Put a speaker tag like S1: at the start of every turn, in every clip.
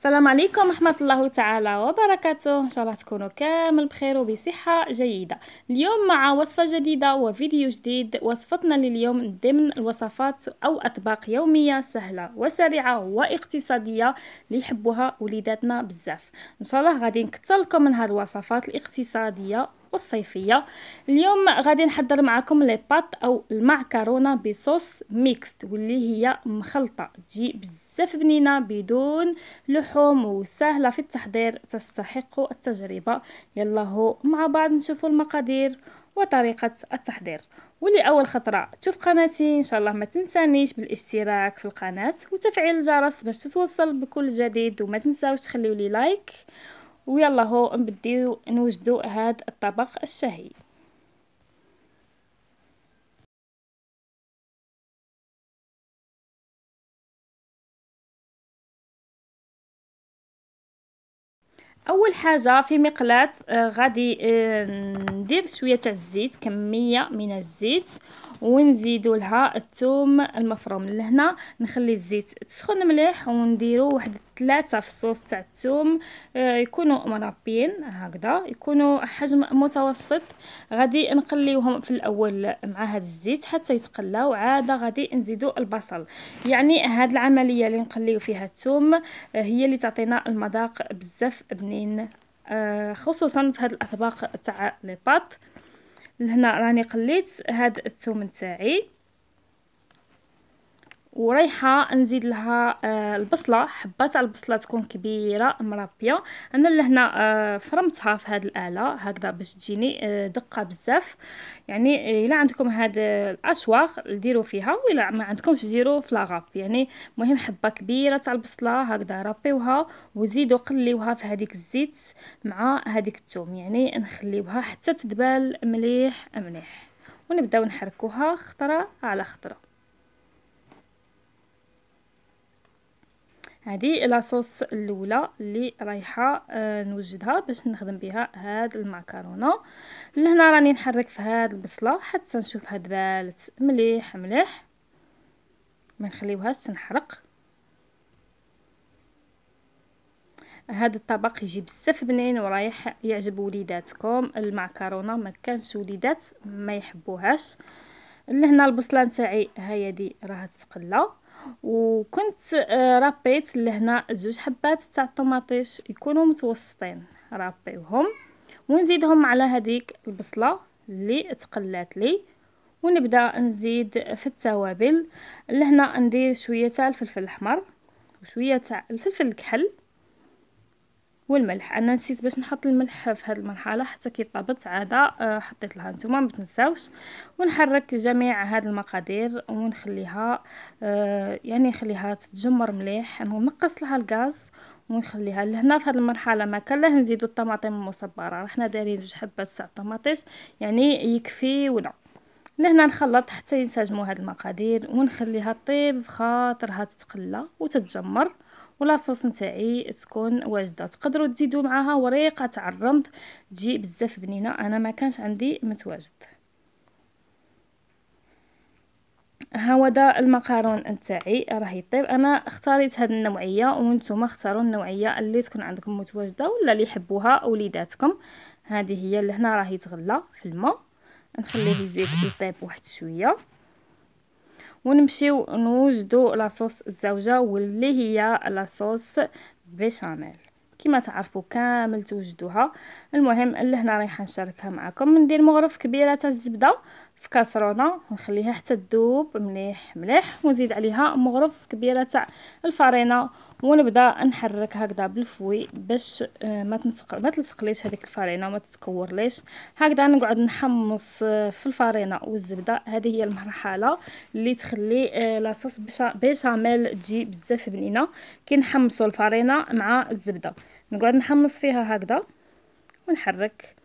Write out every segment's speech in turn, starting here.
S1: السلام عليكم ورحمة الله تعالى وبركاته إن شاء الله تكونوا كامل بخير وبصحة جيدة اليوم مع وصفة جديدة وفيديو جديد وصفتنا لليوم ضمن الوصفات أو أطباق يومية سهلة وسريعة واقتصادية اللي يحبوها وليداتنا بزاف إن شاء الله غادي نكثر لكم من هاد الوصفات الاقتصادية والصيفيه اليوم غادي نحضر معكم لي او المعكرونه بصوص ميكست واللي هي مخلطه تجي بزاف بزاف بنينة بدون لحوم وسهلة في التحضير تستحق التجربة يلا هو مع بعض نشوفوا المقادير وطريقة التحضير اول خطرة تشوف قناتي إن شاء الله ما تنسانيش بالاشتراك في القناة وتفعيل الجرس باش تتوصل بكل جديد وما تنساوش تخليولي لايك ويلا هو نبديو نوجدو هاد الطبق الشهي اول حاجه في مقلاة آه، غادي آه، ندير شويه تاع الزيت كميه من الزيت ونزيدوا لها الثوم المفروم لهنا نخلي الزيت تسخن مليح ونديروا واحد ثلاثة فصوص تاع الثوم آه، يكونوا مربين هكذا يكونوا حجم متوسط غادي نقليوهم في الاول مع هذا الزيت حتى يتقلاو عاده غادي نزيدوا البصل يعني هاد العمليه اللي نقليو فيها الثوم آه، هي اللي تعطينا المذاق بزاف بنين آه، خصوصا في هاد الاطباق تاع لي لهنا راني قليت هاد الثوم تاعي ورايحه نزيد لها آه، البصله حبه تاع البصله تكون كبيره مربيه انا لهنا آه فرمتها في هذه الاله هكذا باش تجيني آه، دقه بزاف يعني آه، الا عندكم هاد الاشواغ ديروا فيها ولا ما عندكمش ديروا في لاغاب يعني مهم حبه كبيره تاع البصله هكذا رابيوها وزيدوا قليوها في هذيك الزيت مع هذيك الثوم يعني نخليوها حتى تدبال مليح مليح ونبداو نحركوها خطره على خطره هذه لاصوص الاولى اللي رايحه آه نوجدها باش نخدم بها هاد المعكرونه لهنا راني نحرك في هاد البصله حتى نشوفها دبالت مليح مليح ما نخليوهاش تنحرق هذا الطبق يجي بزاف بنين ورايح يعجب وليداتكم المعكرونه ما كانش وليدات ما يحبوهاش لهنا البصله نتاعي هيا دي راه تقلى وكنت آه، رابيت لهنا زوج حبات تاع الطوماطيش يكونوا متوسطين ربيوهم ونزيدهم على هذيك البصله اللي تقلات لي ونبدا نزيد في التوابل لهنا ندير شويه تاع الفلفل الاحمر وشويه تاع الفلفل الكحل والملح انا نسيت باش نحط الملح في هذه المرحله حتى كي طابت عاده آه، حطيت لها نتوما ما تنساوش ونحرك جميع هذه المقادير ونخليها آه، يعني نخليها تتجمر مليح ونقص لها الغاز ونخليها لهنا في هذه المرحله ما كان له نزيدوا الطماطم المصبره رحنا دايرين جوج حبات تاع الطماطيش يعني يكفي ولا لهنا نخلط حتى ينسجموا هاد المقادير ونخليها طيب خاطرها تتقلى وتتجمر ولاصوص نتاعي تكون واجده تقدروا تزيدوا معاها وريقه تاع الرمض تجي بزاف بنينه انا ما كانش عندي متواجد هودا المقارون نتاعي راه يطيب انا اختاريت هاد النوعيه وانتم اختاروا النوعيه اللي تكون عندكم متواجده ولا اللي يحبوها وليداتكم هذه هي اللي هنا راهي تغلى في الماء نخليه يزيد يطيب واحد شويه ونمشيو نوجدو لاصوص الزوجه واللي هي لاصوص بيشاميل كما تعرفوا كامل توجدوها المهم هنا رايحه نشاركها معكم ندير مغرف كبيره تاع الزبده في كاسرونه ونخليها حتى تذوب مليح مليح ونزيد عليها مغرف كبيره تاع الفرينه ونبدا نحرك هكذا بالفوي باش آه، ما تنسق ما تلصقليش هذيك الفرينه وما تتكورليش هكذا نقعد نحمص آه، في الفرينه والزبده هذه هي المرحله اللي تخلي آه، لاصوص بيشاميل تجي بزاف بنينه كي نحمصوا الفرينه مع الزبده نقعد نحمص فيها هكذا ونحرك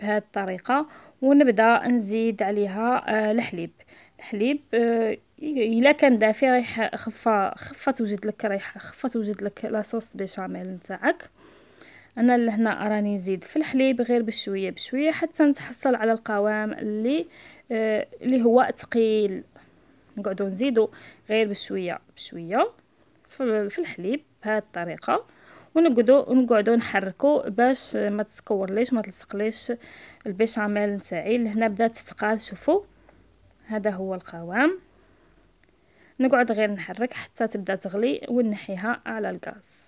S1: بهذه الطريقه ونبدا نزيد عليها الحليب الحليب الا كان دافي ريحه خفه خفه توجد لك ريحه خفه توجد لك لاصوص بيشاميل نتاعك انا لهنا راني نزيد في الحليب غير بشويه بشويه حتى نتحصل على القوام اللي آه، اللي هو ثقيل نقعدو نزيدو غير بشويه بشويه في الحليب بهذه الطريقه ونقعدو نقعدو نحركو باش ما تسكورليش ما تلصقليش البيشاميل نتاعي لهنا بدات تتقال شوفوا هذا هو القوام نقعد غير نحرك حتى تبدا تغلي ونحيها على الغاز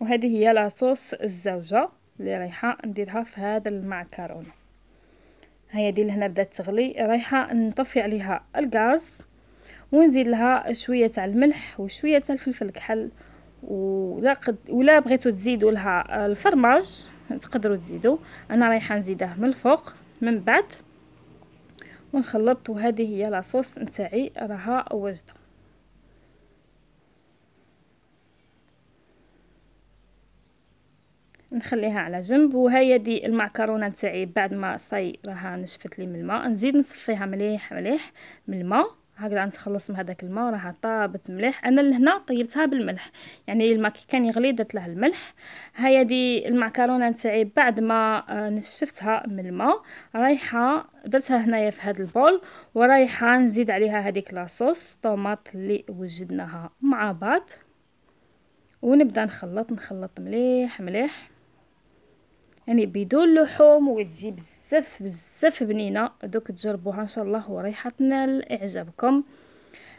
S1: وهذه هي لاصوص الزوجه اللي رايحه نديرها في هذا المعكرونه هيا دي لهنا بدات تغلي رايحه نطفي عليها الغاز ونزيد لها شويه تاع الملح وشويه تاع الفلفل الكحل ولا قد ولا بغيتو تزيدوا لها الفرماج تقدروا تزيدوا انا رايحه نزيده من الفوق من بعد ونخلط وهذه هي لاصوص نتاعي راها واجده نخليها على جنب وهي دي المعكرونه نتاعي بعد ما صاي راها نشفت لي من الماء نزيد نصفيها مليح مليح من الماء هكذا تخلص من هذاك الماء راه طابت مليح انا لهنا طيبتها بالملح يعني الماء كي كان يغلي درت له الملح هيا دي المعكرونه نتاعي بعد ما آه، نشفتها من الماء رايحه درتها هنايا في هذا البول ورايحه نزيد عليها هذيك لاصوص طوماط اللي وجدناها مع بعض ونبدا نخلط نخلط مليح مليح يعني بدون لحوم وتجي بزاف بزاف بزاف بنينه دوك تجربوها ان شاء الله وريحه تنال اعجابكم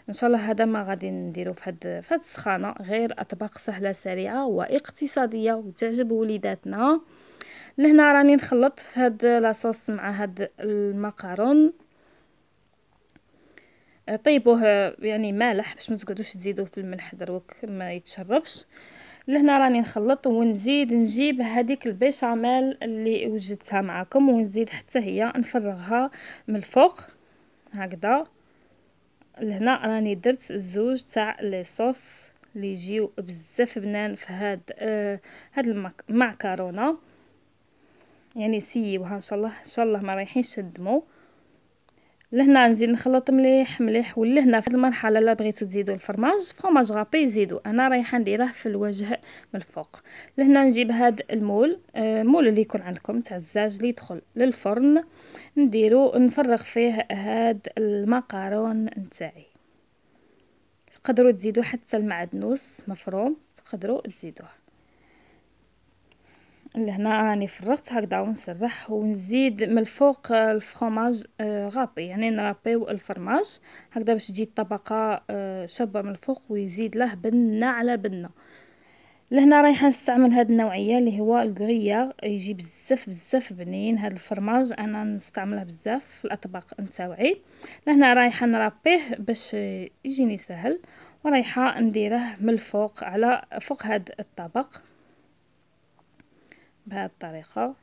S1: ان شاء الله هذا ما غادي نديرو في هاد في هاد السخانه غير اطباق سهله سريعه واقتصاديه وتعجب وليداتنا لهنا راني نخلط في هاد لاصوص مع هاد المكرون طيبوه يعني مالح باش ما تقعدوش تزيدوه في الملح دروك ما يتشربش لهنا راني نخلط ونزيد نجيب هذيك البيشاميل اللي وجدتها معكم ونزيد حتى هي نفرغها من الفوق هكذا لهنا راني درت الزوج تاع لي صوص اللي يجيو بزاف بنان في هاد آه هاد المعكرونه يعني سيبوها ان شاء الله ان شاء الله ما رايحينش تدمو لهنا نزيد نخلط مليح مليح ولهنا في المرحله لا بغيتو تزيدوا الفرماج فرماج غابي زيدو انا رايحه نديره في الوجه من الفوق لهنا نجيب هاد المول آه مول اللي يكون عندكم تاع الزاج اللي يدخل للفرن نديرو نفرغ فيه هاد المقارون نتاعي تقدروا تزيدوا حتى المعدنوس مفروم تقدروا تزيدوه لهنا راني فرغت هكذا ونسرح ونزيد من الفوق الفرماج غابي آه، يعني نرابيو الفرماج هكذا باش تجي الطبقه آه، شابه من الفوق ويزيد له بنه على بنه لهنا رايحه نستعمل هاد النوعيه اللي هو الكريا يجي بزاف بزاف بنين هاد الفرماج انا نستعمله بزاف في الاطباق نتاوعي لهنا رايحه نرابيه باش يجيني سهل ورايحه نديره من الفوق على فوق هاد الطبق بهذه الطريقه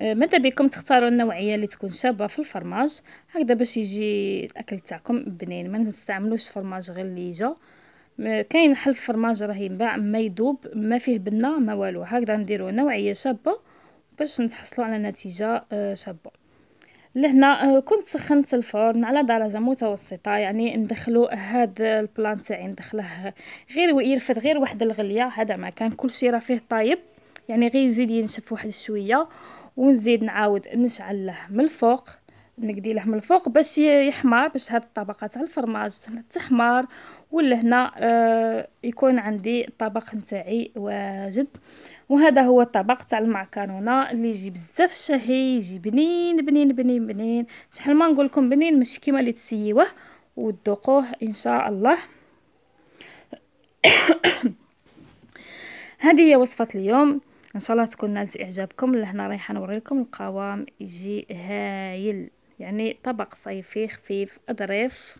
S1: أه، ماذا بكم تختاروا النوعيه اللي تكون شابه في الفرماج هكذا باش يجي الاكل تاعكم بنين ما نستعملوش فرماج غير اللي جا أه، كاين حل فرماج راه ينباع ما يذوب ما فيه بنه ما والو هكذا نديروا نوعيه شابه باش نتحصلوا على نتيجه أه، شابه لهنا آه، كنت سخنت الفرن على درجه متوسطه يعني ندخلو هذا البلان تاعي ندخله غير يرفد غير واحد الغليه هذا ما كان كلشي راه فيه طايب يعني غير يزيد ينشف واحد شويه ونزيد نعاود نشعل له من الفوق نقدي له من الفوق باش يحمر باش هاد الطبقه تاع الفرماج تحمر ولا هنا آه يكون عندي الطبق نتاعي واجد وهذا هو الطبق تاع المعكرونه اللي يجي بزاف شهي يجي بنين بنين بنين بنين شحال ما نقول لكم بنين مش كيما اللي تسيوه وتذوقوه ان شاء الله هذه هي وصفه اليوم ان شاء الله تكون نالت اعجابكم لهنا رايحه نوريكم القوام يجي هايل يعني طبق صيفي خفيف ظريف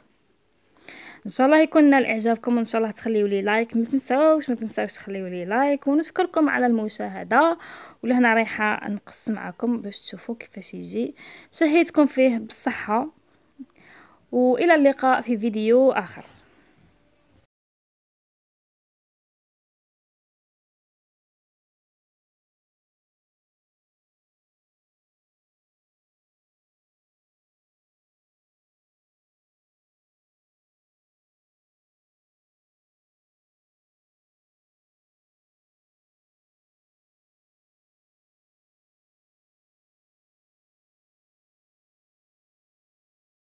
S1: ان شاء الله يكون نال اعجابكم وان شاء الله تخليوا لي لايك ما تنساوش ما تنساوش تخليوا لي لايك ونشكركم على المشاهده ولهنا رايحه نقص معكم باش تشوفوا كيفاش يجي شهيتكم فيه بالصحه والى اللقاء في فيديو اخر